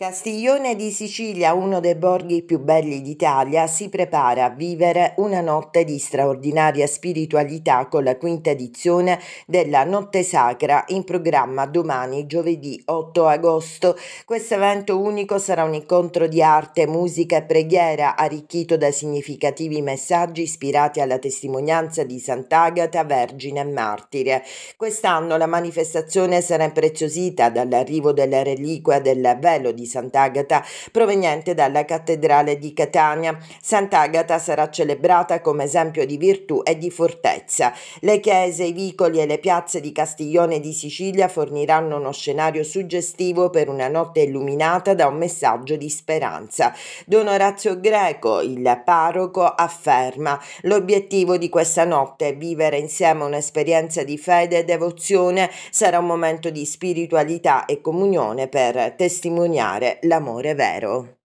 Castiglione di Sicilia, uno dei borghi più belli d'Italia, si prepara a vivere una notte di straordinaria spiritualità con la quinta edizione della Notte Sacra in programma domani giovedì 8 agosto. Questo evento unico sarà un incontro di arte, musica e preghiera arricchito da significativi messaggi ispirati alla testimonianza di Sant'Agata, Vergine e Martire. Quest'anno la manifestazione sarà impreziosita dall'arrivo della reliquia del velo di Sant'Agata proveniente dalla cattedrale di Catania. Sant'Agata sarà celebrata come esempio di virtù e di fortezza. Le chiese, i vicoli e le piazze di Castiglione di Sicilia forniranno uno scenario suggestivo per una notte illuminata da un messaggio di speranza. Don Orazio Greco, il parroco, afferma l'obiettivo di questa notte è vivere insieme un'esperienza di fede e devozione, sarà un momento di spiritualità e comunione per testimoniare trovare l'amore vero.